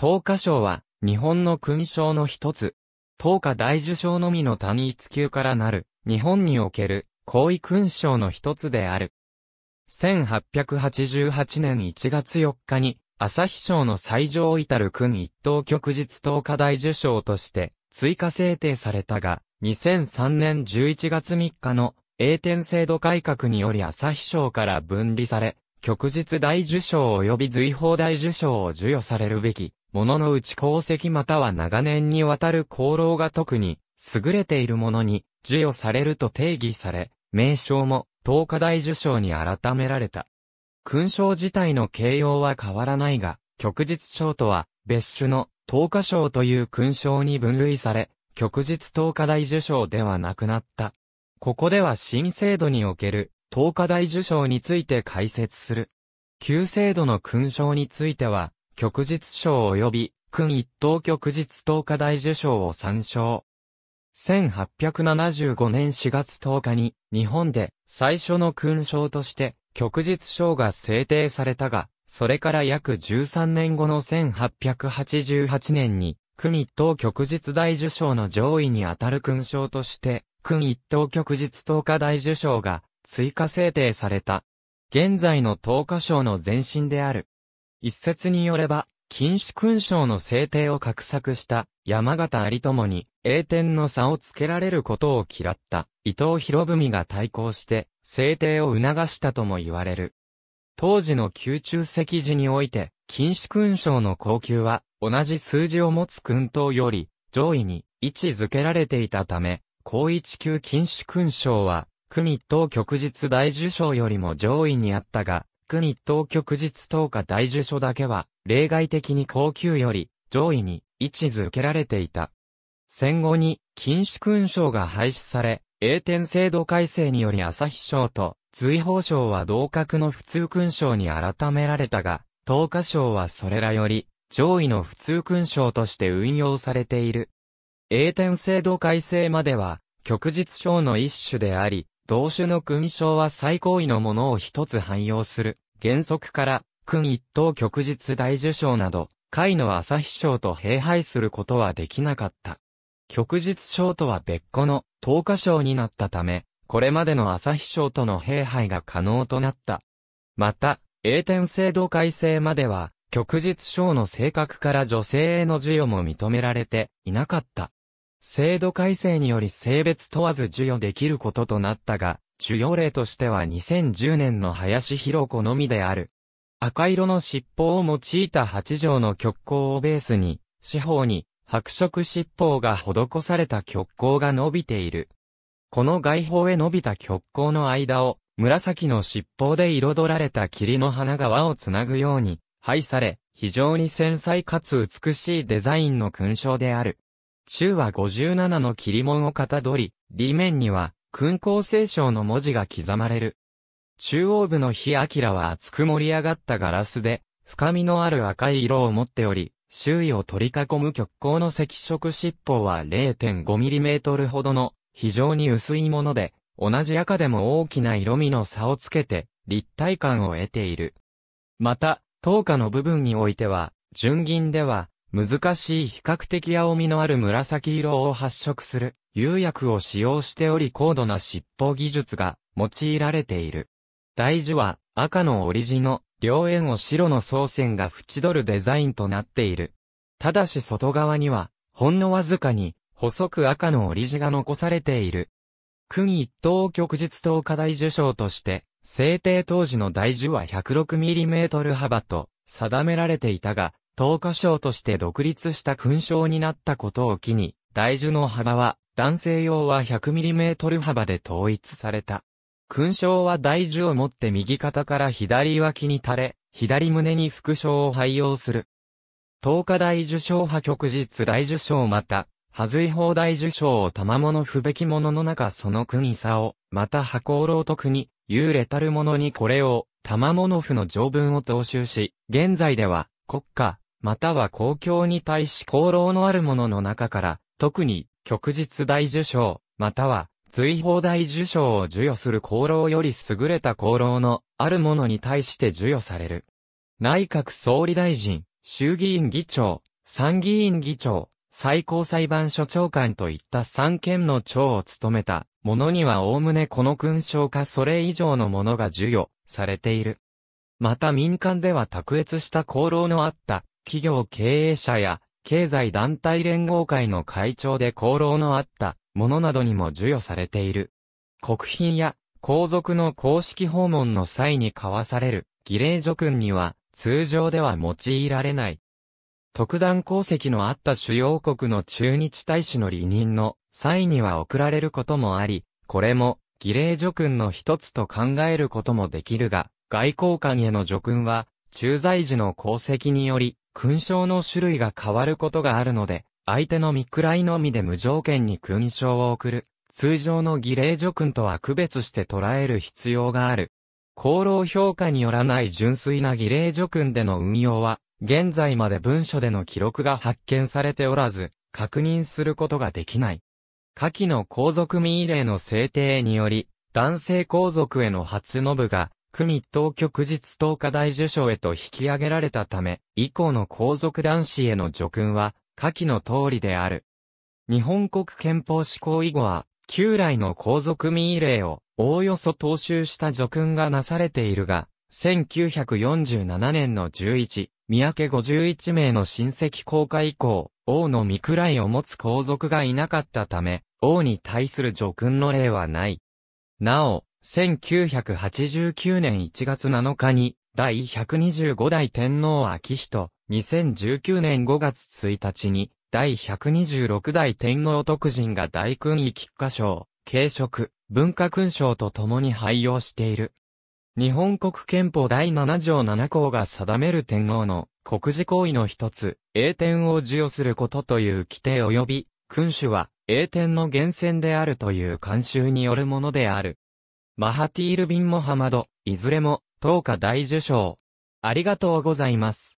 東華賞は、日本の勲章の一つ。東華大受賞のみの単一級からなる、日本における、皇位勲章の一つである。1888年1月4日に、朝日賞の最上位たる君一等旭日東華大受賞として、追加制定されたが、2003年11月3日の、栄転制度改革により朝日賞から分離され、旭日大受賞及び随法大受賞を授与されるべき、もののうち功績または長年にわたる功労が特に、優れているものに、授与されると定義され、名称も、東華大受賞に改められた。勲章自体の形容は変わらないが、旭日章とは、別種の、東華賞という勲章に分類され、旭日東華大受賞ではなくなった。ここでは新制度における、東華大受賞について解説する。旧制度の勲章については、旭日賞及び、君一等旭日東華大受賞を参照。1875年4月10日に、日本で最初の勲章として、旭日賞が制定されたが、それから約13年後の1888年に、君一等旭日大受賞の上位にあたる勲章として、君一等旭日東華大受賞が追加制定された。現在の東華賞の前身である、一説によれば、禁止勲章の制定を画策した山形有友に栄天の差をつけられることを嫌った伊藤博文が対抗して制定を促したとも言われる。当時の宮中席時において、禁止勲章の高級は同じ数字を持つ勲等より上位に位置づけられていたため、高一級禁止勲章は、組当旭日大受章よりも上位にあったが、組一等局日等下大受所だけは、例外的に高級より上位に位置づけられていた。戦後に、禁止勲章が廃止され、英典制度改正により朝日賞と、随宝賞は同格の普通勲章に改められたが、東下賞はそれらより、上位の普通勲章として運用されている。英典制度改正までは、旭日賞の一種であり、同種の勲章は最高位のものを一つ汎用する。原則から、勲一等旭日大受賞など、会の朝日賞と併配することはできなかった。旭日賞とは別個の10章賞になったため、これまでの朝日賞との併配が可能となった。また、英転制度改正までは、旭日賞の性格から女性への授与も認められていなかった。制度改正により性別問わず授与できることとなったが、授与例としては2010年の林博子のみである。赤色の尻尾を用いた8条の極光をベースに、四方に白色尻尾が施された極光が伸びている。この外方へ伸びた極光の間を、紫の尻尾で彩られた霧の花側をつなぐように、配され、非常に繊細かつ美しいデザインの勲章である。中は57の切り門をかたどり、裏面には、勲功聖章の文字が刻まれる。中央部の日明は厚く盛り上がったガラスで、深みのある赤い色を持っており、周囲を取り囲む極光の赤色尻尾は 0.5mm ほどの非常に薄いもので、同じ赤でも大きな色味の差をつけて、立体感を得ている。また、灯火の部分においては、純銀では、難しい比較的青みのある紫色を発色する、釉薬を使用しており高度な尻尾技術が用いられている。大樹は赤のオリジの両円を白の総線が縁取るデザインとなっている。ただし外側にはほんのわずかに細く赤のオリジが残されている。君一等旭日等課題受賞として、制定当時の大樹は 106mm 幅と定められていたが、東華賞として独立した勲章になったことを機に、大樹の幅は、男性用は 100mm 幅で統一された。勲章は大樹を持って右肩から左脇に垂れ、左胸に副章を配用する。東華大樹章派曲日大樹章また、はずい法大樹章を賜物不べきものの中その国さを、また箱老徳に、幽霊たるものにこれを、賜物府の条文を踏襲し、現在では、国家、または公共に対し功労のあるものの中から、特に、旭日大受賞、または、随法大受賞を授与する功労より優れた功労のあるものに対して授与される。内閣総理大臣、衆議院議長、参議院議長、最高裁判所長官といった三権の長を務めた者には概ねこの勲章かそれ以上のものが授与されている。また民間では卓越した功労のあった企業経営者や経済団体連合会の会長で功労のあったものなどにも授与されている。国賓や皇族の公式訪問の際に交わされる儀礼叙勲には通常では用いられない。特段功績のあった主要国の中日大使の離任の際には贈られることもあり、これも儀礼叙勲の一つと考えることもできるが、外交官への叙勲は駐在時の功績により勲章の種類が変わることがあるので、相手の見くらいのみで無条件に勲章を送る。通常の儀礼助勲とは区別して捉える必要がある。功労評価によらない純粋な儀礼助勲での運用は、現在まで文書での記録が発見されておらず、確認することができない。下記の皇族民令の制定により、男性皇族への初信部が、組当局日東華大受賞へと引き上げられたため、以降の皇族男子への叙勲は、下記の通りである。日本国憲法施行以後は、旧来の皇族民令を、おおよそ踏襲した叙勲がなされているが、1947年の11、三宅51名の親戚公開以降、王の御位を持つ皇族がいなかったため、王に対する叙勲の例はない。なお、1989年1月7日に、第125代天皇秋人、2019年5月1日に、第126代天皇徳人が大勲位菊花賞、軽食、文化勲章と共に廃用している。日本国憲法第7条7項が定める天皇の国事行為の一つ、英天を授与することという規定及び、君主は英天の源泉であるという慣習によるものである。マハティール・ビン・モハマド、いずれも、東家大受賞。ありがとうございます。